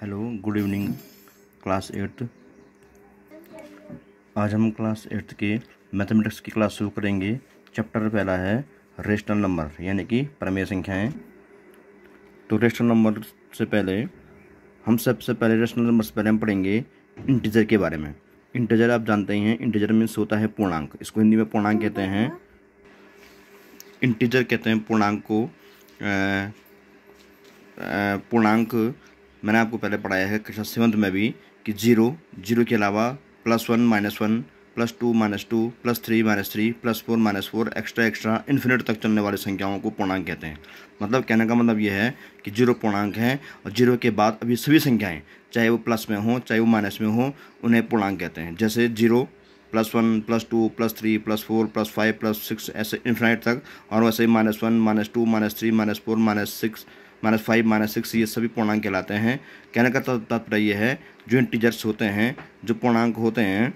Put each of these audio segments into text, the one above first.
hello good evening class eighth आज हम class eighth के मैथमेटिक्स की क्लास शुरू करेंगे चैप्टर पहला है रेशनल नंबर यानी कि प्रमेय संख्याएं तो रेशनल नंबर से पहले हम सबसे पहले रेशनल नंबर से पहले हम पढ़ेंगे इंटीजर के बारे में इंटीजर आप जानते ही हैं इंटीजर मीन्स होता है पूर्णांक इसको हिंदी में पूर्णांक कहते हैं इंटीजर कहते हैं पूर्णांक को पूर्णांक मैंने आपको पहले पढ़ाया है कक्षा सेवंथ में भी कि जीरो जीरो के अलावा plus one minus one plus two minus two plus three minus three plus four minus four extra extra infinite तक चलने वाली संख्याओं को पूर्णांक कहते हैं मतलब कहने का मतलब यह है कि जीरो पूर्णांक है और जीरो के बाद अभी सभी संख्याएं चाहे वो प्लस में हों चाहे वो माइनस में हों उन्हें पूर्णांक कहते हैं जैसे zero plus one plus two plus three plus four plus five plus six ऐसे इन्फिनिट तक और वैसे ही minus one minus two minus three minus four minus six minus five minus six ये सभी पूर्णांक कहलाते हैं कहने का तात्पर्य यह है जो इंटीजर्स होते हैं जो पूर्णांक होते हैं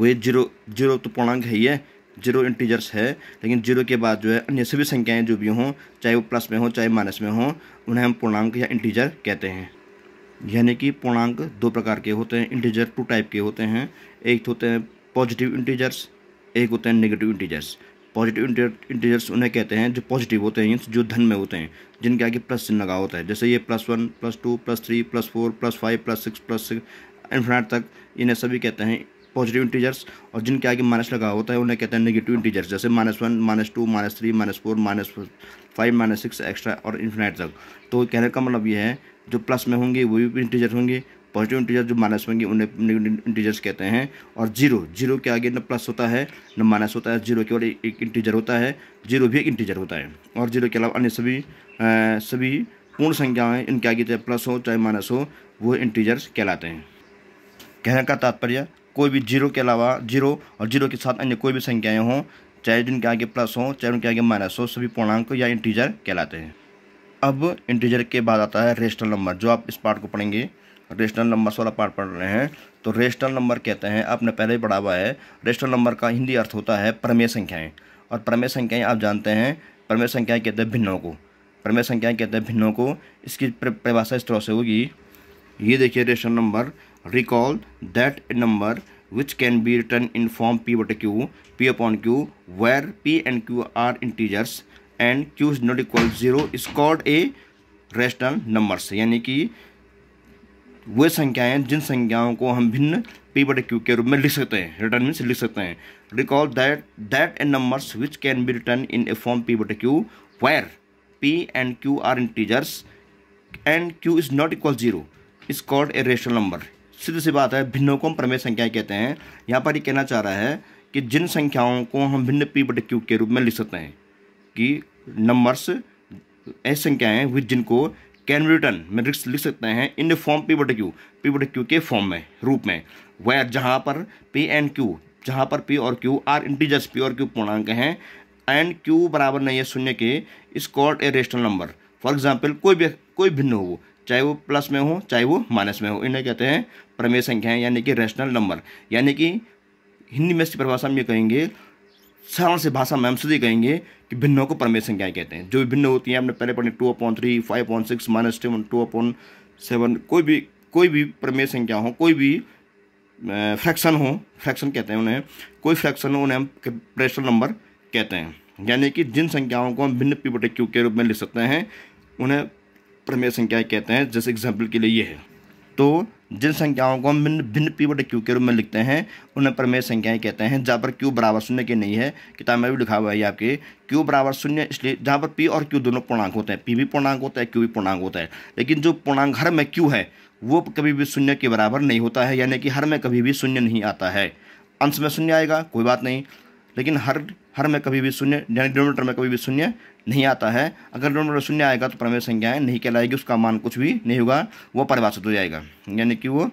वे जीरो जीरो तो पूर्णांक है ही है जीरो इंटीजर्स है लेकिन जीरो के बाद जो है अन्य सभी संख्याएं जो भी हों चाहे वो प्लस में हों चाहे माइनस में हों उन्हें हम पूर्णांक या इंटीजर कहते हैं यानी कि पूर्णांक दो प्रकार के होते हैं इंटीजर टू टाइप के होते हैं एक होते हैं पॉजिटिव इंटीजर्स एक होते हैं नेगेटिव इंटीजर्स पॉजिटिव इंटीजर्स उन्हें कहते हैं जो पॉजिटिव होते हैं जो धन में होते हैं जिनके आगे प्लस चिन्ह लगा होता है जैसे ये plus one plus two plus three plus four plus five plus six plus six infinite तक इन्हें सभी कहते हैं पॉजिटिव इंटीजर्स और जिनके आगे माइनस लगा होता है उन्हें कहते हैं नेगेटिव इंटीजर्स जैसे minus one minus two minus three minus four minus five minus six extra और इन्फिनाइट तक तो कहने का मतलब ये है जो प्लस में होंगे वो भी इंटीजर होंगे पॉजिटिव इंटीजर जो माइनस होंगे उन्हें इंटीजर्स कहते हैं और जीरो जीरो के आगे न प्लस होता है न माइनस होता है जीरो के बाद एक इंटीजर होता है जीरो भी एक इंटीजर होता है और जीरो के अलावा अन्य सभी आ, सभी पूर्ण संख्याएं इनके आगे चाहे प्लस हो चाहे माइनस हो वो इंटीजर्स कहलाते हैं कहने का तात्पर्य कोई भी जीरो के अलावा जीरो और जीरो के साथ अन्य कोई भी संख्याएँ हों चाहे जिनके आगे प्लस हो चाहे उनके आगे माइनस हो सभी पूर्णांक या इंटीजर कहलाते हैं अब इंटीजर के बाद आता है रेशनल नंबर जो आप इस पार्ट को पढ़ेंगे रेशनल नंबर्स वाला पार्ट पढ़ रहे हैं तो रेशनल नंबर कहते हैं आपने पहले ही पढ़ा हुआ है रेशनल नंबर का हिंदी अर्थ होता है प्रमेय संख्याएँ और प्रमेय संख्याएँ आप जानते हैं प्रमेय संख्याएँ कहते हैं भिन्नों को प्रमेय संख्याएँ कहते हैं भिन्नों को इसकी परिभाषा इस तरह से होगी ये देखिए rational number recall that number which can be written in form p वट q p upon q where p and q are integers and q is not equal zero 0 is a rational numbers यानी कि वे संख्याएं जिन संख्याओं को हम भिन्न P बटे Q के रूप में लिख सकते हैं रिटर्न मीन्स लिख सकते हैं recall that that and numbers which can be written in a form p बटे q where p and q are integers and q is not equal zero is called a rational number सीधी सी बात है भिन्नों को हम प्रमेय संख्याएं कहते हैं यहाँ पर ये कहना चाह रहा है कि जिन संख्याओं को हम भिन्न पी बटे क्यू के रूप में लिख सकते हैं कि नंबर्स ऐसी संख्याएं विद जिनको कैन बी रिटर्न में लिख सकते हैं इन द फॉर्म पी बट क्यू पी बट क्यू के फॉर्म में रूप में वह जहाँ पर पी एंड क्यू जहाँ पर पी और क्यू आर इंटीजर्स पी और क्यू पूर्णांक हैं एंड क्यू बराबर नहीं है शून्य के इस called a rational number for example कोई भी कोई भिन्न हो चाहे वो प्लस में हो चाहे वो माइनस में हो इन्हें कहते हैं प्रमेय संख्याएं यानी कि रेशनल नंबर यानी कि हिंदी में इसकी परिभाषा हम ये कहेंगे सरल से भाषा में हम सीधे कहेंगे कि भिन्नों को परमेय संख्याएं कहते हैं जो भी भिन्न होती हैं आपने पहले पढ़े two upon three five upon six minus seven two upon seven कोई भी कोई भी परमेय संख्या हो कोई भी फ्रैक्शन हो फ्रैक्शन कहते हैं उन्हें कोई फ्रैक्शन हो उन्हें हम प्रेशर नंबर कहते हैं यानी कि जिन संख्याओं को हम भिन्न बटे क्यू के रूप में लिख सकते हैं उन्हें प्रमेय संख्याएं कहते हैं जैसे एग्जाम्पल के लिए ये है तो जिन संख्याओं को हम भिन्न भिन्न पी बटे क्यू के रूप में लिखते हैं उन्हें प्रमेय संख्याएं कहते हैं जहाँ पर क्यू बराबर शून्य के नहीं है किताब में भी लिखा हुआ है आपके क्यू बराबर शून्य इसलिए जहाँ पर पी और क्यू दोनों पूर्णांक होते हैं पी भी पूर्णांक होता है क्यू भी पूर्णांक होता है लेकिन जो पूर्णांक हर में क्यू है वो कभी भी शून्य के बराबर नहीं होता है यानी कि हर में कभी भी शून्य नहीं आता है अंश में शून्य आएगा कोई बात नहीं लेकिन हर हर में कभी भी शून्य यानी डिनोमीटर में कभी भी शून्य नहीं आता है अगर डिनोमीटर शून्य आएगा तो प्रमेय संज्ञाएं नहीं कहलाएगी उसका मान कुछ भी नहीं होगा वो परिभाषित हो जाएगा यानी कि वो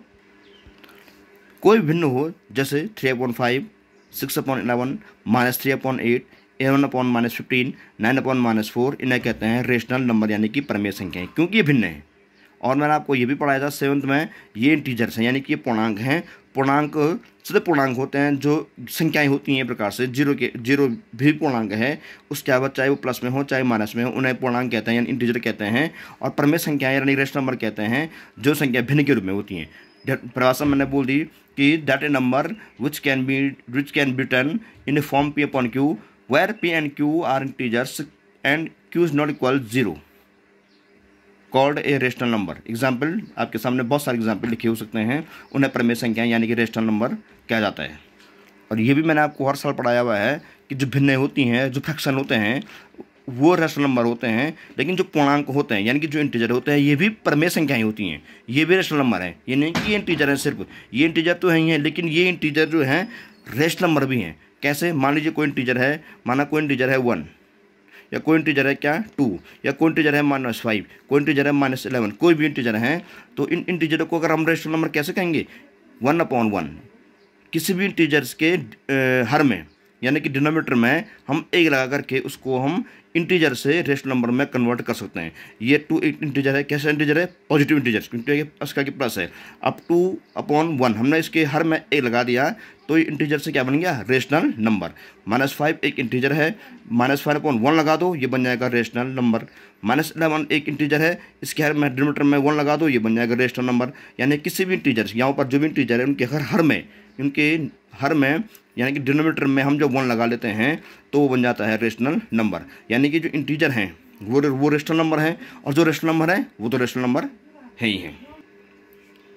कोई भिन्न हो जैसे three upon five six upon eleven minus three upon eight eleven upon minus fifteen nine upon minus four इन्हें कहते हैं रेशनल नंबर यानी कि प्रमेय संख्याएँ क्योंकि ये भिन्न है और मैंने आपको ये भी पढ़ाया था सेवन्थ में ये इंटीजर्स हैं यानी कि ये पूर्णांक हैं पूर्णांक सदैव पूर्णांक होते हैं जो संख्याएं होती हैं प्रकार से जीरो के जीरो भी पूर्णांक है उसके अलावा चाहे वो प्लस में हो चाहे माइनस में हो उन्हें पूर्णांक कहते हैं यानी इंटीजर कहते हैं और परमेय संख्याएं यानी रेस्ट नंबर कहते हैं जो संख्या भिन्न के रूप में होती हैं परिभाषा मैंने बोल दी कि that a number which can be which can be written in a form p upon q where p and q are integers and q is not equal zero called a rational number example आपके सामने बहुत सारे example लिखे हो सकते हैं उन्हें प्रमेय संख्या यानी कि रेशनल नंबर कहा जाता है और ये भी मैंने आपको हर साल पढ़ाया हुआ है कि जो भिन्ने होती हैं जो फ्रैक्शन होते हैं वो रेशनल नंबर होते हैं लेकिन जो पूर्णांक होते हैं यानी कि जो इंटीजर होते हैं ये भी संख्या ही होती हैं ये भी रेशनल नंबर हैं ये नहीं कि ये इंटीजर हैं सिर्फ ये इंटीजर तो हैं ही हैं लेकिन ये इंटीजर जो हैं रेशनल नंबर भी हैं कैसे मान लीजिए कोई इंटीजर है माना कोई इंटीजर है वन या कोई इंटीजर है क्या टू या कोई इंटीजर है माइनस फाइव कोई इंटीजर है माइनस इलेवन कोई भी इंटीजर है तो इन इंटीजरों को अगर हम रेशनल नंबर कैसे कहेंगे वन अपॉन वन किसी भी इंटीजर्स के हर में यानी कि डिनोमीटर में हम एक लगा करके उसको हम इंटीजर से रेशनल नंबर में कन्वर्ट कर सकते हैं ये टू इंटीजर है कैसा इंटीजर है पॉजिटिव इंटीजर क्योंकि इसका की प्लस है अब टू अपॉन वन हमने इसके हर में एक लगा दिया तो ये इंटीजर से क्या बन गया रेशनल नंबर माइनस फाइव एक इंटीजर है माइनस फाइव अपॉन वन लगा दो ये बन जाएगा रेशनल नंबर माइनस इलेवन एक इंटीजर है इसके हर डिनोमीटर में वन लगा दो ये बन जाएगा रेशनल नंबर यानी किसी भी इंटीजर यहाँ पर जो भी इंटीजर है उनके हर हर में उनके हर में यानी कि डिनोमीटर में हम जब वन लगा लेते हैं तो वो बन जाता है रेशनल नंबर यानी कि जो इंटीजर हैं वो वो रेशनल नंबर हैं और जो रेशनल नंबर है वो तो रेशनल नंबर है ही है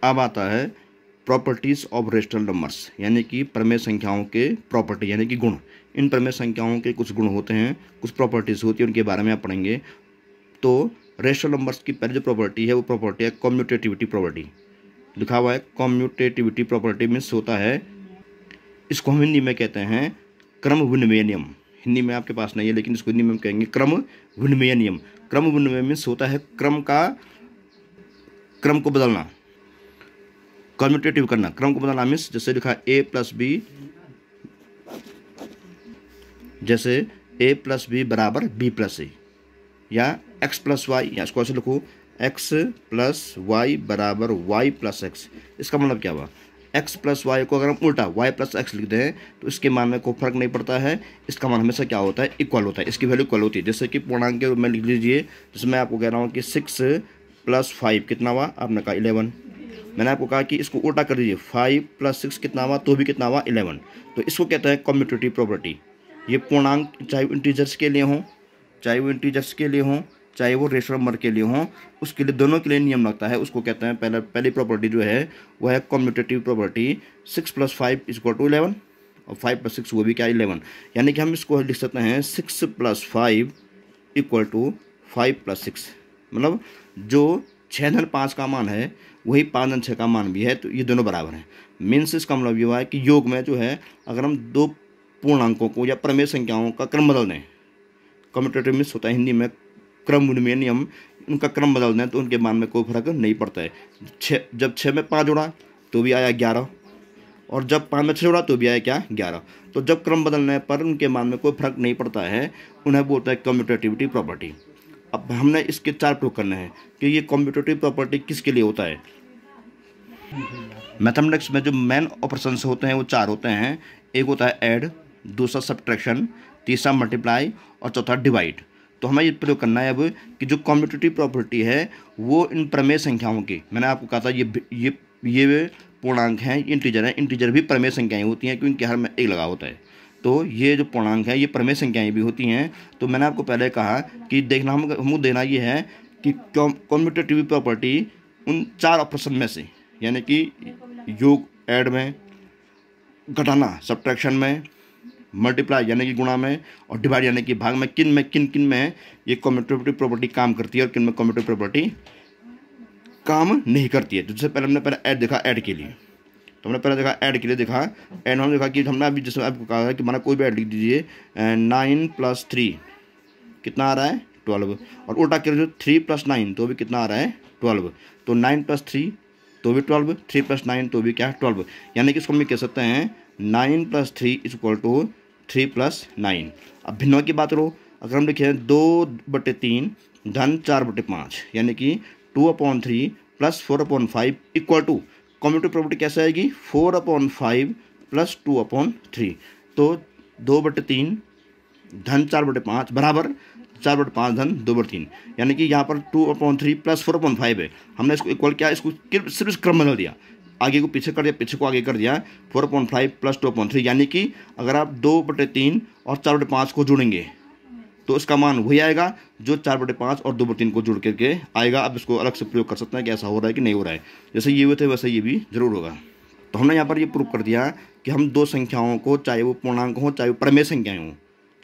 अब आता है प्रॉपर्टीज ऑफ रेशनल नंबर्स यानी कि प्रमेय संख्याओं के प्रॉपर्टी यानी कि गुण इन प्रमेय संख्याओं के कुछ गुण होते हैं कुछ प्रॉपर्टीज़ होती है उनके बारे में आप पढ़ेंगे तो रेशनल नंबर्स की पहली जो प्रॉपर्टी है वो प्रॉपर्टी है कॉम्यूटेटिविटी प्रॉपर्टी लिखा हुआ है कॉम्यूटेटिविटी प्रॉपर्टी मीन्स होता है इसको हम हिंदी में कहते हैं क्रम विनिमय नियम हिंदी में आपके पास नहीं है लेकिन इसको हिंदी में हम कहेंगे क्रम विनिमय नियम क्रम विनिमय मीन्स होता है क्रम का क्रम को बदलना कॉन्वर्टेटिव करना क्रम को बदलना मीन्स जैसे लिखा ए प्लस बी जैसे ए प्लस बी बराबर बी प्लस ए या एक्स प्लस वाई या इसको ऐसे लिखो एक्स प्लस वाई बराबर वाई प्लस एक्स इसका मतलब क्या हुआ एक्स प्लस वाई को अगर हम उल्टा वाई प्लस एक्स लिख दें तो इसके मान में कोई फर्क नहीं पड़ता है इसका मान हमेशा क्या होता है इक्वल होता है इसकी वैल्यू इक्वल होती है जैसे कि पूर्णांक के रूप में लिख लीजिए जैसे मैं आपको कह रहा हूँ कि सिक्स प्लस फाइव कितना हुआ आपने कहा इलेवन मैंने आपको कहा कि इसको उल्टा कर दीजिए फाइव प्लस सिक्स कितना हुआ तो भी कितना हुआ इलेवन तो इसको कहते हैं कॉम्पिटेटिव प्रॉपर्टी ये पूर्णांक चाहे वो इंटीजर्स के लिए हों चाहे वो इंटीजर्स के लिए हों चाहे वो रेशो नंबर के लिए हों उसके लिए दोनों के लिए नियम लगता है उसको कहते हैं पहला पहली प्रॉपर्टी जो है वह है commutative property six plus five is equal to eleven और फाइव प्लस सिक्स वो भी क्या इलेवन यानी कि हम इसको लिख सकते हैं six plus five equal to five plus six मतलब जो छः धन पाँच का मान है वही पाँच धन छः का मान भी है तो ये दोनों बराबर हैं मीन्स इसका मतलब ये हुआ है कि योग में जो है अगर हम दो पूर्णांकों को या प्रमेय संख्याओं का क्रम बदल दें कम्पिटेटिव मीन्स होता है हिंदी में क्रम उनमें नियम उनका क्रम बदल दें तो उनके मान में कोई फर्क नहीं पड़ता है छः जब छः में पाँच जोड़ा तो भी आया ग्यारह और जब पाँच में छः जोड़ा तो भी आया क्या ग्यारह तो जब क्रम बदलने पर उनके मान में कोई फर्क नहीं पड़ता है उन्हें बोलता है कम्यूटेटिविटी प्रॉपर्टी अब हमने इसके चार प्रयोग करने हैं कि ये कॉम्पिटेटिव प्रॉपर्टी किसके लिए होता है मैथमेटिक्स में जो मेन ऑपरेशन होते हैं वो चार होते हैं एक होता है एड दूसरा सब्ट्रैक्शन तीसरा मल्टीप्लाई और चौथा डिवाइड तो हमें ये प्रयोग करना है अब कि जो कॉम्पिटेटिव प्रॉपर्टी है वो इन प्रमेय संख्याओं की मैंने आपको कहा था ये ये ये पूर्णांक हैं इंटीजर हैं इंटीजर भी प्रमेय संख्याएं होती हैं क्योंकि हर में एक लगा होता है तो ये जो पूर्णांक है ये प्रमेय संख्याएँ भी होती हैं तो मैंने आपको पहले कहा कि देखना हम हमको देना ये है कि कॉम्पिटेटिव प्रॉपर्टी उन चार ऑपरेशन में से यानी कि योग ऐड में घटाना सब्ट्रैक्शन में मल्टीप्लाई यानी कि गुणा में और डिवाइड यानी कि भाग में किन में किन किन में ये कॉम्पिटेटिव प्रॉपर्टी काम करती है और किन में कॉम्पिटेटिव प्रॉपर्टी काम नहीं करती है जिससे तो पहले हमने पहले ऐड देखा ऐड के लिए तो हमने पहले देखा ऐड के लिए देखा एंड हमने देखा कि हमने अभी जिसमें आपको कहा था कि माना कोई भी ऐड लिख दीजिए नाइन प्लस थ्री कितना आ रहा है ट्वेल्व और उल्टा कर थ्री प्लस नाइन तो भी कितना आ रहा है ट्वेल्व तो नाइन प्लस थ्री तो भी ट्वेल्व थ्री प्लस नाइन तो भी क्या है ट्वेल्व यानी कि इसको हम कह सकते हैं nine plus three is equal to three plus nine अब भिन्नों की बात करो अगर हम लिखे दो बटे तीन धन चार बटे पाँच यानी कि two upon three plus four upon five equal to commutative property कैसे आएगी four upon five plus two upon three तो दो बटे तीन धन चार बटे पाँच बराबर चार बटे पाँच धन दो बटे तीन यानी कि यहाँ पर two upon three plus four upon five है हमने इसको इक्वल किया इसको सिर्फ क्रम बदल दिया आगे को पीछे कर दिया पीछे को आगे कर दिया four upon five plus two upon three यानी कि अगर आप दो बटे तीन और चार बटे पाँच को जोड़ेंगे तो इसका मान वही आएगा जो चार बटे पाँच और दो बटे तीन को जोड़ करके आएगा आप इसको अलग से प्रयोग कर सकते हैं कि ऐसा हो रहा है कि नहीं हो रहा है जैसे ये हुए थे वैसे ये भी जरूर होगा तो हमने यहाँ पर ये प्रूव कर दिया कि हम दो संख्याओं को चाहे वो पूर्णांक हों चाहे वो परमेय संख्याएँ हों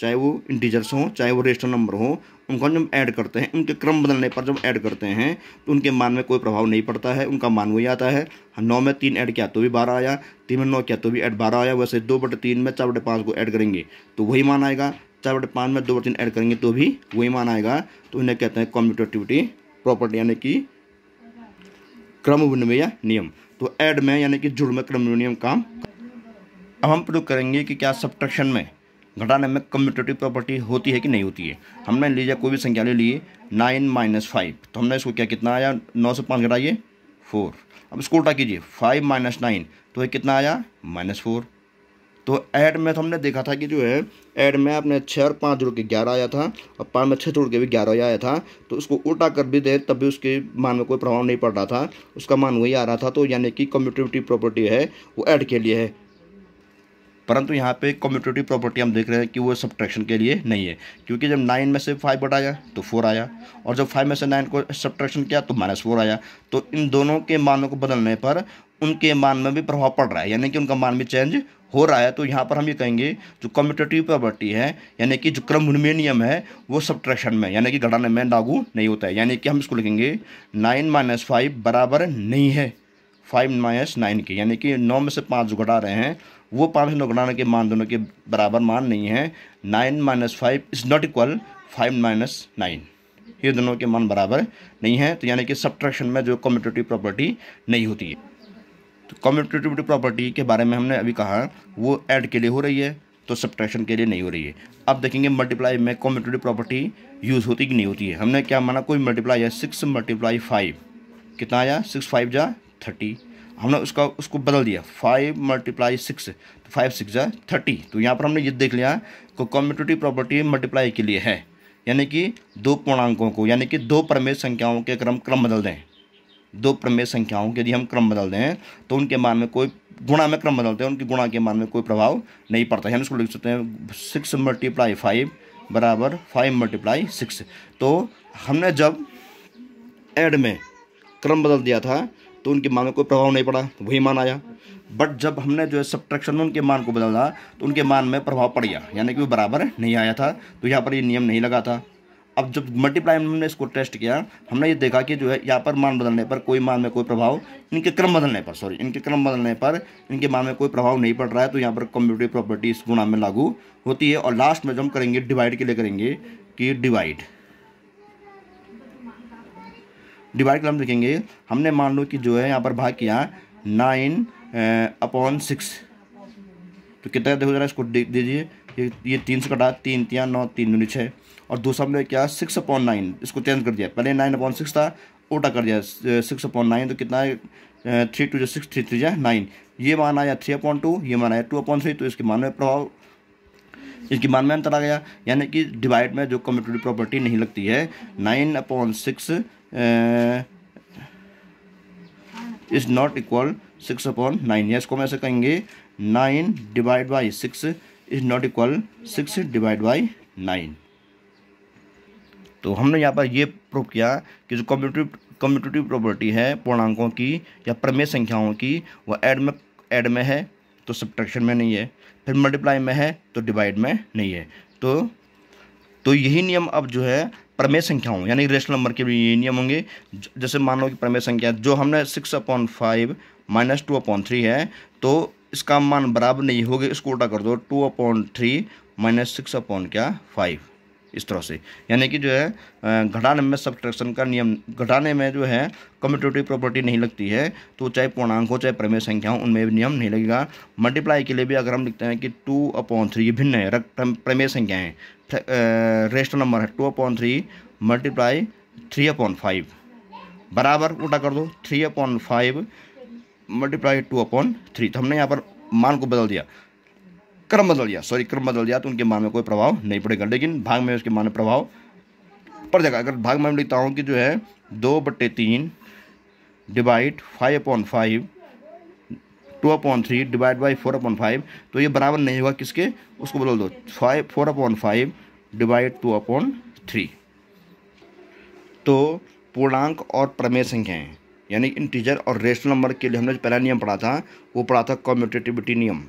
चाहे वो इंटीजर्स हों चाहे वो रेस्टर नंबर हों उनको जब ऐड करते हैं उनके क्रम बदलने पर जब ऐड करते हैं तो उनके मान में कोई प्रभाव नहीं पड़ता है उनका मान वही आता है नौ में तीन ऐड किया तो भी बारह आया तीन में नौ किया तो भी ऐड बारह आया वैसे दो बटे तीन में चार बटे पाँच को ऐड करेंगे तो वही मान आएगा चार बटे पाँच में दो बटे तीन ऐड करेंगे तो भी वही मान आएगा तो इन्हें कहते हैं कॉम्पिटेटिविटी प्रॉपर्टी यानी कि क्रम विनिमय नियम तो ऐड में यानी कि जुड़ में क्रम नियम काम अब हम प्रयोग करेंगे कि क्या सब्ट्रैक्शन में घटाने में कम्यूटेटिव प्रॉपर्टी होती है कि नहीं होती है हमने लीजिए कोई भी संख्या ले लिए नाइन माइनस फाइव तो हमने इसको क्या कितना आया नौ से पाँच घटाइए फोर अब इसको उल्टा कीजिए फाइव माइनस नाइन तो ये कितना आया माइनस फोर तो ऐड में तो हमने देखा था कि जो है ऐड में आपने छः और पाँच जोड़ के ग्यारह आया था और पाँच में छः जोड़ के भी ग्यारह आया था तो उसको उल्टा कर भी दे तब भी उसके मान में कोई प्रभाव नहीं पड़ रहा था उसका मान वही आ रहा था तो यानी कि कम्यूटिविटी प्रॉपर्टी है वो ऐड के लिए है परंतु यहाँ पे कम्यूटेटिव प्रॉपर्टी हम देख रहे हैं कि वो सब्ट्रैक्शन के लिए नहीं है क्योंकि जब नाइन में से फाइव बटाया तो फोर आया और जब फाइव में से नाइन को सब्ट्रैक्शन किया तो माइनस फोर आया तो इन दोनों के मानों को बदलने पर उनके मान में भी प्रभाव पड़ रहा है यानी कि उनका मान भी चेंज हो रहा है तो यहाँ पर हम ये कहेंगे जो कम्यूटेटिव प्रॉपर्टी है यानी कि जो क्रम है वो सब्ट्रैक्शन में यानी कि घटाने में लागू नहीं होता है यानी कि हम इसको लिखेंगे नाइन माइनस फाइव बराबर नहीं है फाइव माइनस नाइन के यानी कि नौ में से पाँच जो घटा रहे हैं वो पाँच से नौ घटाने के मान दोनों के बराबर मान नहीं है nine minus five is not equal five minus nine ये दोनों के मान बराबर नहीं है तो यानी कि सब्ट्रैक्शन में जो कॉम्पिटेटिव प्रॉपर्टी नहीं होती है तो कॉम्पिटेटिविटी प्रॉपर्टी के बारे में हमने अभी कहा वो ऐड के लिए हो रही है तो सब्ट्रैक्शन के लिए नहीं हो रही है अब देखेंगे मल्टीप्लाई में कॉम्पिटेटिव प्रॉपर्टी यूज़ होती कि नहीं होती है हमने क्या माना कोई मल्टीप्लाई है सिक्स मल्टीप्लाई फाइव कितना आया सिक्स फाइव जा थर्टी हमने उसका उसको बदल दिया फाइव मल्टीप्लाई सिक्स तो फाइव सिक्स ज़ा थर्टी तो यहाँ पर हमने ये देख लिया को कॉम्पिटेटिव प्रॉपर्टी मल्टीप्लाई के लिए है यानी कि दो पूर्णांकों को यानी कि दो प्रमेय संख्याओं के क्रम क्रम बदल दें दो प्रमेय संख्याओं के यदि हम क्रम बदल दें तो उनके मान में कोई गुणा में क्रम बदलते हैं उनके गुणा के मान में कोई प्रभाव नहीं पड़ता है हम इसको लिख सकते हैं सिक्स मल्टीप्लाई फाइव बराबर फाइव मल्टीप्लाई सिक्स तो हमने जब एड में क्रम बदल दिया था तो उनके मान में कोई प्रभाव नहीं पड़ा तो वही मान आया बट जब हमने जो है सब्ट्रैक्शन में उनके मान को बदला तो उनके मान में प्रभाव पड़ गया यानी कि वो बराबर नहीं आया था तो यहाँ पर ये नियम नहीं लगा था अब जब मल्टीप्लाई में हमने इसको टेस्ट किया हमने ये देखा कि जो है यहाँ पर मान बदलने पर कोई मान में कोई प्रभाव इनके क्रम बदलने पर सॉरी इनके क्रम बदलने पर इनके मान में कोई प्रभाव नहीं पड़ रहा है तो यहाँ पर कम्युनिटी प्रॉपर्टी इस गुणा में लागू होती है और लास्ट में जो हम करेंगे डिवाइड के लिए करेंगे कि डिवाइड डिवाइड कलम लिखेंगे हमने मान लो कि जो है यहाँ पर भाग किया नाइन अपॉन सिक्स तो कितना देखो जरा इसको देख दीजिए ये ये तीन से कटा तीन तिया नौ तीन दूनी छः और दूसरा हमने क्या सिक्स अपॉन नाइन इसको चेंज कर दिया पहले नाइन अपॉन सिक्स था ओटा कर दिया सिक्स अपॉन नाइन तो कितना है थ्री uh, टू जो सिक्स थ्री थ्री जो नाइन ये मान आया थ्री अपॉइंट टू ये मान आया टू अपॉइंट थ्री तो इसके मान में प्रभाव इसके मान में अंतर आ गया यानी कि डिवाइड में जो कम्पिटेटिव प्रॉपर्टी नहीं लगती है nine upon six is not equal six upon nine या इसको हम ऐसे कहेंगे nine divide by six is not equal six divide by nine तो हमने यहाँ पर ये प्रूव किया कि जो कम्यूटिव कम्यूटिव प्रॉपर्टी है पूर्णांकों की या प्रमेय संख्याओं की वह एड में एड में है तो सब्ट्रैक्शन में नहीं है फिर मल्टीप्लाई में है तो डिवाइड में नहीं है तो तो यही नियम अब जो है प्रमेय संख्या संख्याओं यानी रेशनल नंबर के भी ये नियम होंगे जैसे मान लो कि प्रमेय संख्या जो हमने six upon five minus two upon three है तो इसका मान बराबर नहीं होगा इसको उल्टा कर दो two upon three minus six upon क्या फाइव इस तरह से यानी कि जो है घटाने में सब्ट्रैक्शन का नियम घटाने में जो है कम्यूटेटिव प्रॉपर्टी नहीं लगती है तो चाहे पूर्णांक हो चाहे प्रमेय संख्या हो उनमें भी नियम नहीं लगेगा मल्टीप्लाई के लिए भी अगर हम लिखते हैं कि टू अपॉन थ्री ये भिन्न है प्रमेय संख्याएँ रेस्ट नंबर है two upon three multiply three upon five बराबर उल्टा कर दो three upon five multiply two upon three तो हमने यहाँ पर मान को बदल दिया क्रम बदल दिया सॉरी क्रम बदल दिया तो उनके मान में कोई प्रभाव नहीं पड़ेगा लेकिन भाग में उसके मान में प्रभाव पड़ जाएगा अगर भाग में लिखता हूँ कि जो है दो बट्टे तीन divide five upon five two upon three divide by four upon five तो ये बराबर नहीं होगा किसके उसको बदल दो five four upon five divide two upon three तो पूर्णांक और प्रमेय संख्याएं यानी इंटीजर और रेशनल नंबर के लिए हमने जो पहला नियम पढ़ा था वो पढ़ा था कॉम्पिटेटिविटी नियम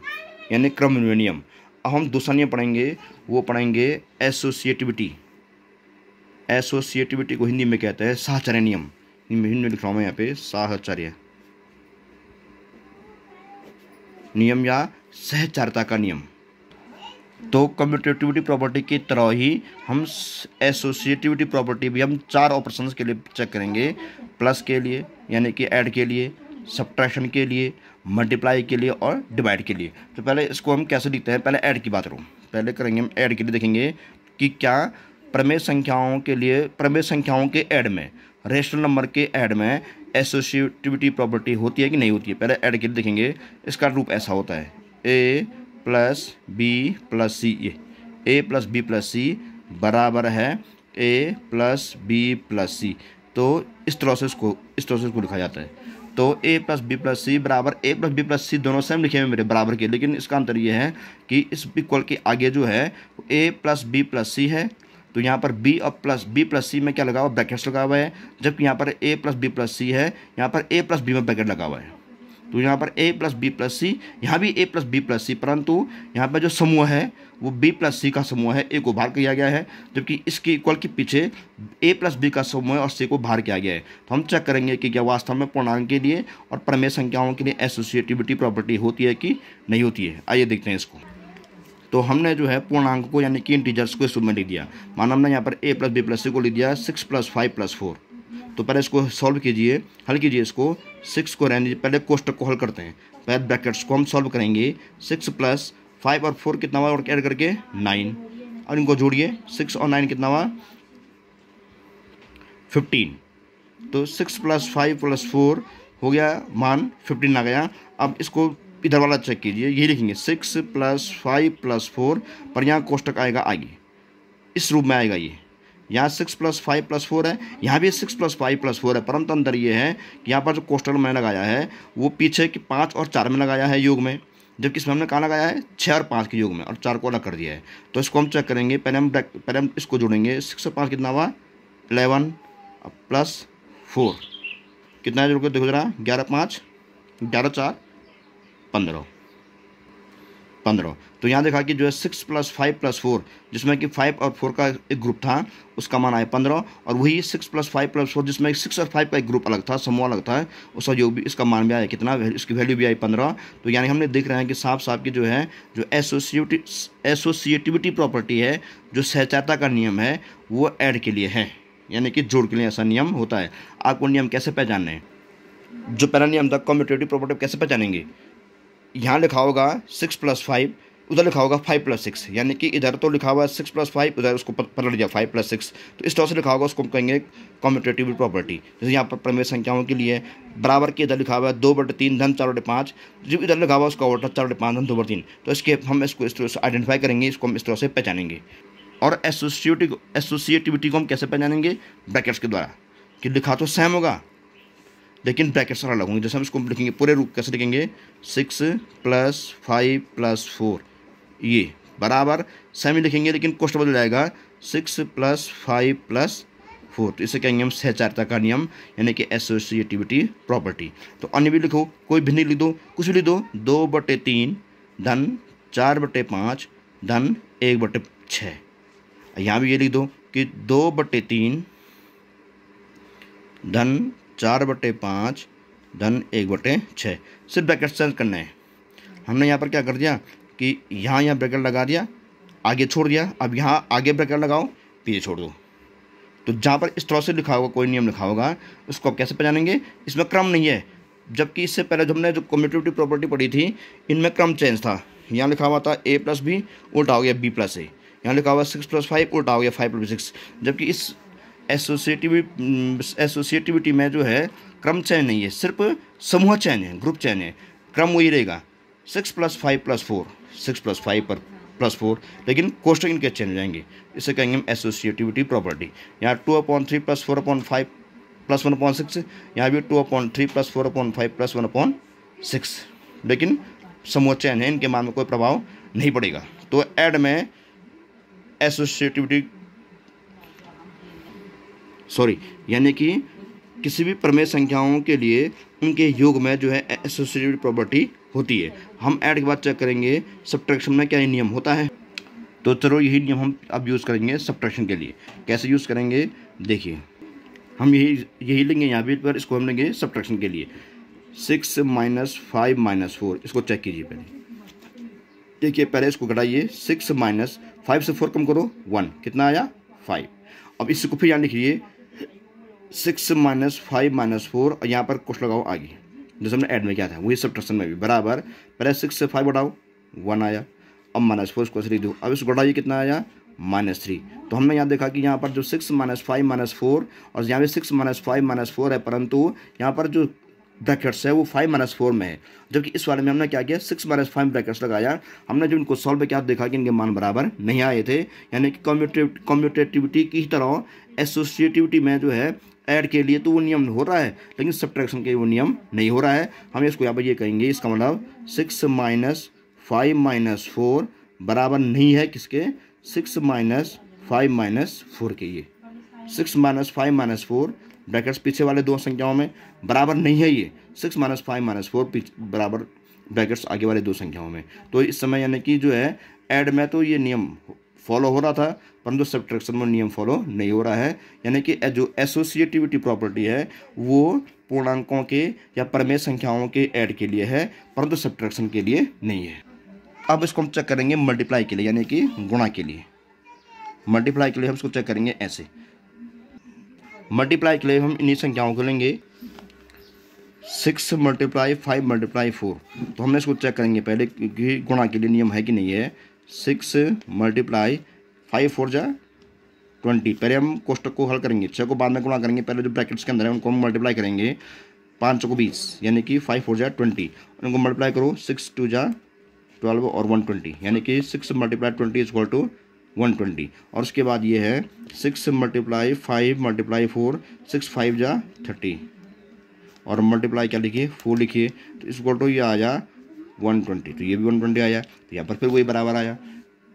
यानी क्रम नियम अब हम दूसरा नियम पढ़ेंगे वो पढ़ेंगे एसोसिएटिविटी एसोसिएटिविटी को हिंदी में कहते हैं साहचर्य नियम हिंदी में लिख रहा हूँ यहाँ पे साहचर्य नियम या सहचारिता का नियम तो कम्यूटिविटी प्रॉपर्टी की तरह ही हम एसोसिएटिविटी प्रॉपर्टी भी हम चार ऑपरेशन के लिए चेक करेंगे प्लस के लिए यानी कि ऐड के लिए सब्ट्रैक्शन के लिए मल्टीप्लाई के लिए और डिवाइड के लिए तो पहले इसको हम कैसे लिखते हैं पहले ऐड की बात करूँ पहले करेंगे हम ऐड के लिए देखेंगे कि क्या प्रमेय संख्याओं के लिए प्रमेय संख्याओं के ऐड में रेशनल नंबर के ऐड में एसोसिएटिविटी प्रॉपर्टी होती है कि नहीं होती है पहले ऐड के देखेंगे इसका रूप ऐसा होता है a plus b plus c ये a plus b plus c बराबर है a plus b plus c तो इस तरह से इस तरह से लिखा जाता है तो a plus b plus c बराबर a plus b plus c दोनों सेम लिखे हुए मेरे बराबर के लेकिन इसका अंतर यह है कि इस इक्वल के आगे जो है a plus b plus c है तो यहाँ पर बी और प्लस बी प्लस सी में क्या लगा हुआ ब्रैकेट्स लगा हुआ है जबकि यहाँ पर a plus b plus c है यहाँ पर ए प्लस बी में ब्रैकेट लगा हुआ है तो यहाँ पर a plus b plus c यहाँ भी a plus b plus c परंतु यहाँ पर जो समूह है वो बी प्लस सी का समूह है ए को बाहर किया गया है जबकि इसके इक्वल के पीछे ए प्लस बी का समूह है और सी को बाहर किया गया है तो हम चेक करेंगे कि क्या वास्तव में पूर्णांक के लिए और प्रमेय संख्याओं के लिए एसोसिएटिविटी प्रॉपर्टी होती है कि नहीं होती है आइए देखते हैं इसको तो हमने जो है पूर्णांक को यानी कि इंटीजर्स को इस रूप में लिख दिया मान हमने यहाँ पर a plus b plus c को लिख दिया six plus five plus four तो पहले इसको सॉल्व कीजिए हल कीजिए इसको सिक्स को रहने पहले कोष्टक को हल करते हैं पहले ब्रैकेट्स को हम सॉल्व करेंगे सिक्स प्लस फाइव और फोर कितना हुआ और ऐड करके नाइन और इनको जोड़िए सिक्स और नाइन कितना हुआ फिफ्टीन तो six plus five plus four हो गया मान फिफ्टीन आ गया अब इसको इधर वाला चेक कीजिए ये लिखेंगे six plus five plus four पर यहाँ कोष्टक आएगा आगे इस रूप में आएगा ये यहाँ six plus five plus four है यहाँ भी six plus five plus four है परंतु अंतर ये है कि यहाँ पर जो कोष्टक मैंने लगाया है वो पीछे के पाँच और चार में लगाया है योग में जबकि इसमें हमने कहा लगाया है छः और पाँच के योग में और चार को अलग कर दिया है तो इसको हम चेक करेंगे पहले हम पहले हम इसको जोड़ेंगे सिक्स और पाँच कितना हुआ एलेवन प्लस फोर कितना जोड़ के देखो जरा ग्यारह पाँच ग्यारह चार पंद्रह पंद्रह तो यहाँ देखा कि जो है six plus five plus four जिसमें कि फाइव और फोर का एक ग्रुप था उसका मान आया पंद्रह और वही six plus five plus four जिसमें सिक्स और फाइव का एक ग्रुप अलग था समूह अलग था उसका जो भी इसका मान भी आया कितना इसकी वैल्यू भी आई पंद्रह तो यानी हमने देख रहे हैं कि साफ साफ की जो है जो एसोसिएटिव एसोसिएटिविटी प्रॉपर्टी है जो सहचाता का नियम है वो एड के लिए है यानी कि जोड़ के लिए ऐसा नियम होता है आपको नियम कैसे पहचानने जो पहला नियम था कॉम्पिटेटिव प्रॉपर्टी कैसे पहचानेंगे यहाँ लिखा होगा सिक्स प्लस फाइव उधर लिखा होगा फाइव प्लस सिक्स यानी कि इधर तो लिखा हुआ है सिक्स प्लस फाइव उधर उसको पलट दिया फाइव प्लस सिक्स तो इस तरह से लिखा होगा उसको हम कहेंगे कॉम्पिटेटिव प्रॉपर्टी जैसे यहाँ पर प्रमेय संख्याओं के लिए बराबर के इधर लिखा हुआ है दो बटे तीन धन चार बटे पाँच जब इधर लिखा हुआ उसका होता चार बटे पाँच धन दो बटे तीन तो इसके हम इसको इस तरह से आइडेंटिफाई करेंगे इसको हम इस तरह से पहचानेंगे और एसोसिएटिव एसोसिएटिविटी को हम कैसे पहचानेंगे ब्रैकेट्स के द्वारा कि लिखा तो सेम होगा लेकिन ब्रैकेट सारा लगाऊंगे जैसे हम इसको लिखेंगे पूरे रूप कैसे लिखेंगे six plus five plus four ये बराबर सेमी लिखेंगे लेकिन कोष्ट बदल जाएगा six plus five plus four तो इसे कहेंगे हम सहचारिता का नियम यानी कि एसोसिएटिविटी प्रॉपर्टी तो अन्य भी लिखो कोई भिन्नी लिख दो कुछ भी लिख दो दो बटे तीन धन चार बटे पाँच धन एक बटे छः यहाँ भी ये लिख दो कि दो बटे तीन धन चार बटे पाँच धन एक बटे छः सिर्फ ब्रैकेट चेंज करना है हमने यहाँ पर क्या कर दिया कि यहाँ यहाँ ब्रैकेट लगा दिया आगे छोड़ दिया अब यहाँ आगे ब्रैकेट लगाओ पीछे छोड़ दो तो जहाँ पर इस तरह से लिखा होगा कोई नियम लिखा होगा उसको आप कैसे पहचानेंगे इसमें क्रम नहीं है जबकि इससे पहले जो हमने जो कम्यूटिविटी प्रॉपर्टी पढ़ी थी इनमें क्रम चेंज था यहाँ लिखा हुआ था ए प्लस बी उल्टा हो गया बी प्लस ए यहाँ लिखा हुआ सिक्स प्लस फाइव उल्टा हो गया फाइव प्लस सिक्स जबकि इस एसोसिएटिव एसोसिएटिविटी में जो है क्रम चयन नहीं है सिर्फ समूह चयन है ग्रुप चयन है क्रम वही रहेगा six plus five plus four six plus five पर प्लस फोर लेकिन कोष्टक इनके चेंज हो जाएंगे इसे कहेंगे हम एसोसिएटिविटी प्रॉपर्टी यहाँ two upon three plus four upon five plus one upon six यहाँ भी two upon three plus four upon five plus one upon six लेकिन समूह चयन है इनके मान में कोई प्रभाव नहीं पड़ेगा तो एड में एसोसिएटिविटी सॉरी यानी कि किसी भी प्रमेय संख्याओं के लिए उनके योग में जो है एसोसिएटेड प्रॉपर्टी होती है हम ऐड के बाद चेक करेंगे सब्ट्रैक्शन में क्या नियम होता है तो चलो यही नियम हम अब यूज़ करेंगे सब्ट्रैक्शन के लिए कैसे यूज़ करेंगे देखिए हम यही यही लेंगे यहाँ भी पर इसको हम लेंगे सब्ट्रैक्शन के लिए six minus five minus four इसको चेक कीजिए पहले देखिए पहले इसको घटाइए सिक्स माइनस फाइव से फोर कम करो वन कितना आया फाइव अब इसको फिर यहाँ लिखिए six minus five minus four और यहाँ पर कुछ लगाओ आगे जैसे हमने ऐड में क्या था वही सब्ट्रक्शन में भी बराबर पहले सिक्स से फाइव बढ़ाओ वन आया अब माइनस फोर इसको थ्री दो अब इसको बढ़ाइए कितना आया माइनस थ्री तो हमने यहाँ देखा कि यहाँ पर जो six minus five minus four और यहाँ पे six minus five minus four है परंतु यहाँ पर जो ब्रैकेट्स है वो फाइव माइनस फोर में है जबकि इस वाले में हमने क्या किया सिक्स माइनस फाइव ब्रैकेट्स लगाया हमने जो इनको सॉल्व किया देखा कि इनके मान बराबर नहीं आए थे यानी कि कम्यूटेटिविटी की तरह एसोसिएटिविटी में जो है ऐड के लिए तो वो नियम हो रहा है लेकिन सब्ट्रैक्शन के वो नियम नहीं हो रहा है हम इसको यहाँ पर ये कहेंगे इसका मतलब six minus five minus four बराबर नहीं है किसके six minus five minus four के ये six minus five minus four brackets पीछे वाले दो संख्याओं में बराबर नहीं है ये six minus five minus four बराबर ब्रैकेट्स आगे वाले दो संख्याओं में तो इस समय यानी कि जो है ऐड में तो ये नियम फॉलो हो रहा था परंतु सब्ट्रैक्शन में नियम फॉलो नहीं हो रहा है यानी कि जो एसोसिएटिविटी प्रॉपर्टी है वो पूर्णांकों के या परमेय संख्याओं के ऐड के लिए है परंतु सब्ट्रैक्शन के लिए नहीं है अब इसको हम चेक करेंगे मल्टीप्लाई के लिए यानी कि गुणा के लिए मल्टीप्लाई के लिए हम इसको चेक करेंगे ऐसे मल्टीप्लाई के लिए हम इन्हीं संख्याओं को लेंगे six multiply five multiply four तो हमने इसको चेक करेंगे पहले कि गुणा के लिए नियम है कि नहीं है सिक्स मल्टीप्लाई फाइव फोर जा ट्वेंटी पहले हम कोष्टक को हल करेंगे छः को बाद में गुणा करेंगे पहले जो ब्रैकेट्स के अंदर है उनको हम मल्टीप्लाई करेंगे पाँच को बीस यानी कि फाइव फोर जा ट्वेंटी उनको मल्टीप्लाई करो सिक्स टू जा ट्वेल्व और वन ट्वेंटी यानी कि six multiply twenty is equal to one twenty और उसके बाद ये है six multiply five multiply four six five जा थर्टी और मल्टीप्लाई क्या लिखिए फोर लिखिए तो इसको तो ये आया वन ट्वेंटी तो ये भी वन ट्वेंटी आया तो यहाँ पर फिर वही बराबर आया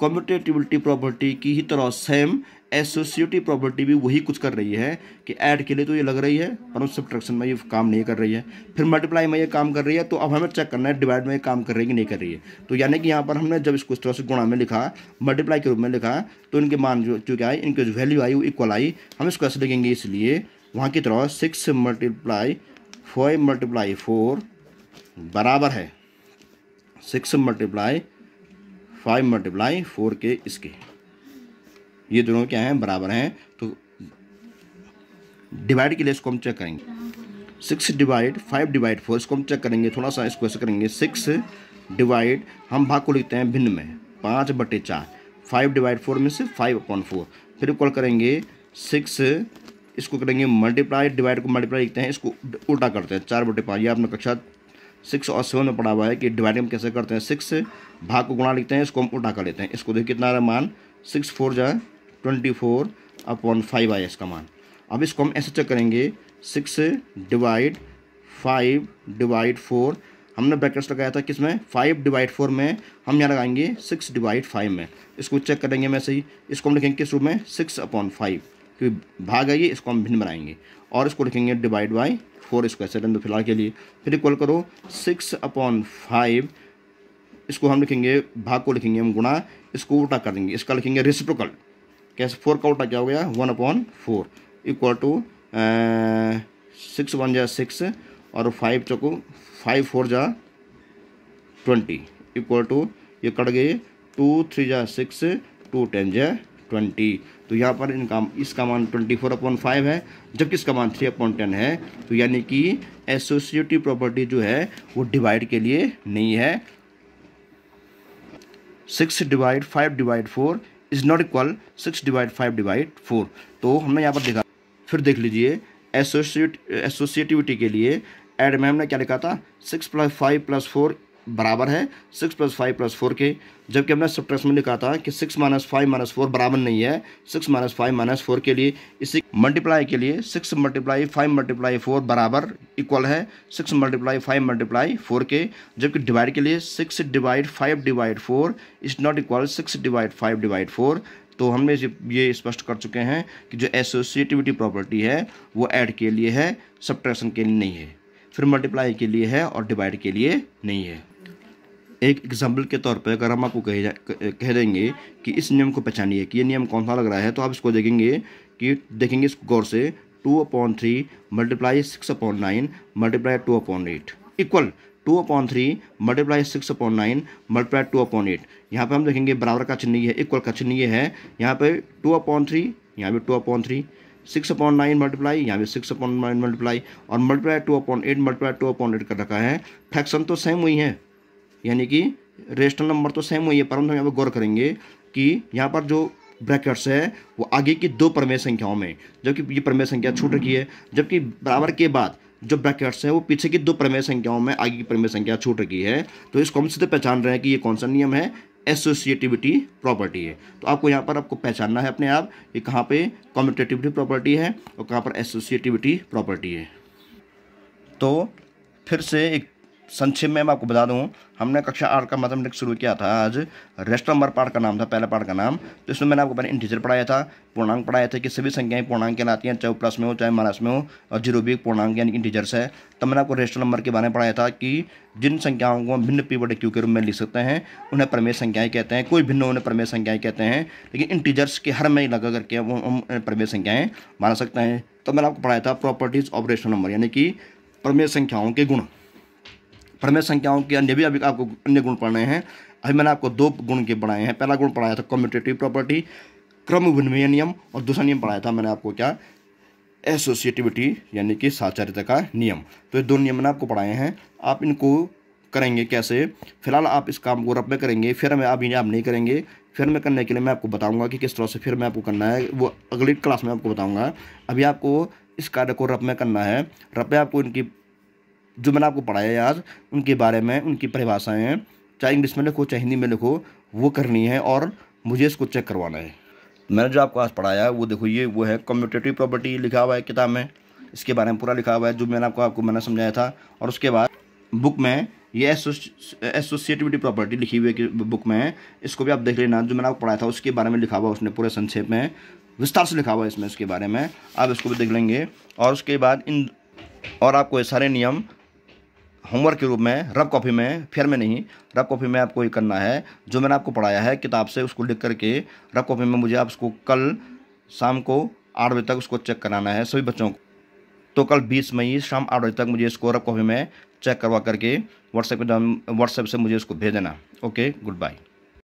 कॉम्पिटेटिविटी प्रॉपर्टी की ही तरह सेम एसोसिएटिव प्रॉपर्टी भी वही कुछ कर रही है कि ऐड के लिए तो ये लग रही है पर उस सब्ट्रैक्शन में ये काम नहीं कर रही है फिर मल्टीप्लाई में ये काम कर रही है तो अब हमें चेक करना है डिवाइड में ये काम कर रही है कि नहीं कर रही है तो यानी कि यहाँ पर हमने जब इसको इस तरह से गुणा में लिखा मल्टीप्लाई के रूप में लिखा तो इनके मान जो चूँकि आई इनकी जो वैल्यू आई वो इक्वल आई हम इसको ऐसे लिखेंगे इसलिए वहाँ की तरह six multiply five multiply four बराबर है six multiply five multiply four के इसके ये दोनों क्या हैं बराबर हैं तो डिवाइड के लिए इसको हम चेक करेंगे six divide five divide four इसको हम चेक करेंगे थोड़ा सा इसको ऐसे करेंगे सिक्स डिवाइड हम भाग को लिखते हैं भिन्न में पाँच बटे चार फाइव डिवाइड फोर में से फाइव अपॉन फोर फिर कॉल करेंगे सिक्स इसको करेंगे मल्टीप्लाई डिवाइड को मल्टीप्लाई लिखते हैं इसको उल्टा करते हैं चार बटे पाँच ये आपने कक्षा सिक्स और सेवन में पढ़ा हुआ है कि डिवाइड हम कैसे करते हैं सिक्स भाग को गुणा लिखते हैं इसको हम उठा कर लेते हैं इसको देखिए कितना आ रहा है मान सिक्स फोर जाए ट्वेंटी फोर अपॉन फाइव आया इसका मान अब इसको हम ऐसे चेक करेंगे six divide five divide four हमने ब्रैकेट्स लगाया था किसमें फाइव डिवाइड फोर में हम यहाँ लगाएंगे सिक्स डिवाइड फाइव में इसको चेक करेंगे मैं सही इसको हम लिखेंगे किस रूप में सिक्स अपॉन फाइव क्योंकि भाग आइए इसको हम भिन्न बनाएंगे और इसको लिखेंगे डिवाइड बाई फोर इसको ऐसे फिलहाल के लिए फिर इक्वल करो सिक्स अपॉन फाइव इसको हम लिखेंगे भाग को लिखेंगे हम गुणा इसको उल्टा कर देंगे इसका लिखेंगे रिसिप्रोकल कैसे फोर का उल्टा क्या हो गया one upon four equal to six one जा सिक्स और फाइव चौको फाइव फोर जा ट्वेंटी इक्वल टू ये कट गए टू थ्री जा सिक्स टू टेन जा ट्वेंटी तो यहाँ पर इनका इसका मान ट्वेंटी फोर अपॉइंट फाइव है जबकि इसका मान थ्री अपॉइंट टेन है तो यानी कि एसोसिएटिव प्रॉपर्टी जो है वो डिवाइड के लिए नहीं है six divide five divide four is not equal six divide five divide four तो हमने यहाँ पर देखा फिर देख लीजिए एसोसिएट एसोसिएटिविटी के लिए एड मैम ने क्या लिखा था six plus five plus four बराबर है six plus five plus four के जबकि हमने सब्ट्रैक्स में लिखा था कि six minus five minus four बराबर नहीं है six minus five minus four के लिए इसी मल्टीप्लाई के लिए six multiply five multiply four बराबर इक्वल है six multiply five multiply four के जबकि डिवाइड के लिए six divide five divide four is not equal six divide five divide four तो हमने ये स्पष्ट कर चुके हैं कि जो एसोसिएटिविटी प्रॉपर्टी है वो ऐड के लिए है सब्ट्रैक्शन के लिए नहीं है फिर मल्टीप्लाई के लिए है और डिवाइड के लिए नहीं है एक एग्जाम्पल के तौर पर अगर हम आपको कह कह देंगे कि इस नियम को पहचानिए कि ये नियम कौन सा लग रहा है तो आप इसको देखेंगे कि देखेंगे इसको गौर से two upon three multiply six upon nine multiply two upon eight equal two upon three multiply six upon nine multiply two upon eight यहाँ पर हम देखेंगे बराबर का चिन्ह ये है इक्वल का चिन्ह ये है यहाँ पर टू अपॉन थ्री यहाँ पर two upon three six upon nine multiply यहाँ पे सिक्स अपॉन नाइन मल्टीप्लाई और multiply two upon eight multiply two upon eight कर रखा है फैक्शन तो सेम हुई है यानी कि रजिस्टर नंबर तो सेम हुई है परंतु हम यहाँ पर गौर करेंगे कि यहाँ पर जो ब्रैकेट्स है वो आगे की दो प्रमेय संख्याओं में जबकि ये प्रमेय संख्या छूट रखी है जबकि बराबर के बाद जो ब्रैकेट्स है वो पीछे की दो प्रमेय संख्याओं में आगे की प्रमेय संख्या छूट रखी है तो इसको हम सीधे पहचान रहे हैं कि ये कौन सा नियम है एसोसिएटिविटी प्रॉपर्टी है तो आपको यहाँ पर आपको पहचानना है अपने आप कि कहाँ पर कॉम्पिटेटिविटी प्रॉपर्टी है और कहाँ पर एसोसिएटिविटी प्रॉपर्टी है तो फिर से एक संक्षेप में मैं आपको बता दूं हमने कक्षा आठ का मैथमेटिक्स शुरू किया था आज रेस्ट नंबर पार्ट का नाम था पहला पार्ट का नाम तो इसमें मैंने आपको पहले इंटीजर पढ़ाया था पूर्णांक पढ़ाया था कि सभी संख्याएं पूर्णांक कहलाती हैं चाहे प्लस में हो चाहे माइनस में हो और जीरो भी पूर्णांक यानी इंटीजर्स है तो मैंने आपको रेस्ट नंबर के बारे में पढ़ाया था कि जिन संख्याओं को हम भिन्न पी बटे क्यू के रूप में लिख सकते हैं उन्हें प्रमेय संख्याएं कहते हैं कोई भिन्न उन्हें प्रमेय संख्याएं कहते हैं लेकिन इंटीजर्स के हर में लगा करके हम प्रमेय संख्याएं मान सकते हैं तो मैंने आपको पढ़ाया था प्रॉपर्टीज़ ऑफ रेस्ट नंबर यानी कि प्रमेय संख्याओं के गुण प्रमेय संख्याओं के अन्य भी अभी आपको अन्य गुण पढ़ने हैं अभी मैंने आपको दो गुण के पढ़ाए हैं पहला गुण पढ़ाया था कॉम्पिटेटिव प्रॉपर्टी क्रम विनिमय नियम और दूसरा नियम पढ़ाया था मैंने आपको क्या एसोसिएटिविटी यानी कि साचारिता का नियम तो ये दो नियम मैंने आपको पढ़ाए हैं आप इनको करेंगे कैसे फिलहाल आप इस काम को रब में करेंगे फिर मैं आप इन्हें आप नहीं करेंगे फिर में करने के लिए मैं आपको बताऊंगा कि किस तरह से फिर मैं आपको करना है वो अगली क्लास में आपको बताऊंगा अभी आपको इस कार्य को रब में करना है रब में आपको इनकी जो मैंने आपको पढ़ाया यार आज उनके बारे में उनकी परिभाषाएँ चाहे इंग्लिश में लिखो चाहे हिंदी में लिखो वो करनी है और मुझे इसको चेक करवाना है मैंने जो आपको आज पढ़ाया है वो देखो ये वो है कम्यूटेटिव प्रॉपर्टी लिखा हुआ है किताब में इसके बारे में पूरा लिखा हुआ है जो मैंने आपको आपको मैंने समझाया था और उसके बाद बुक में ये एसोसिएटिविटी प्रॉपर्टी लिखी हुई है बुक में है इसको भी आप देख लेना जो मैंने आपको पढ़ाया था उसके बारे में लिखा हुआ उसने पूरे संक्षेप में विस्तार से लिखा हुआ है इसमें इसके बारे में आप इसको भी देख लेंगे और उसके बाद इन और आपको ये सारे नियम होमवर्क के रूप में रब कॉपी में फेयर में नहीं रब कॉपी में आपको ये करना है जो मैंने आपको पढ़ाया है किताब से उसको लिख करके रब कॉपी में मुझे आप उसको कल शाम को आठ बजे तक उसको चेक कराना है सभी बच्चों को तो कल बीस मई शाम आठ बजे तक मुझे इसको रब कॉपी में चेक करवा करके व्हाट्सएप के व्हाट्सएप से मुझे इसको भेज देना ओके गुड बाय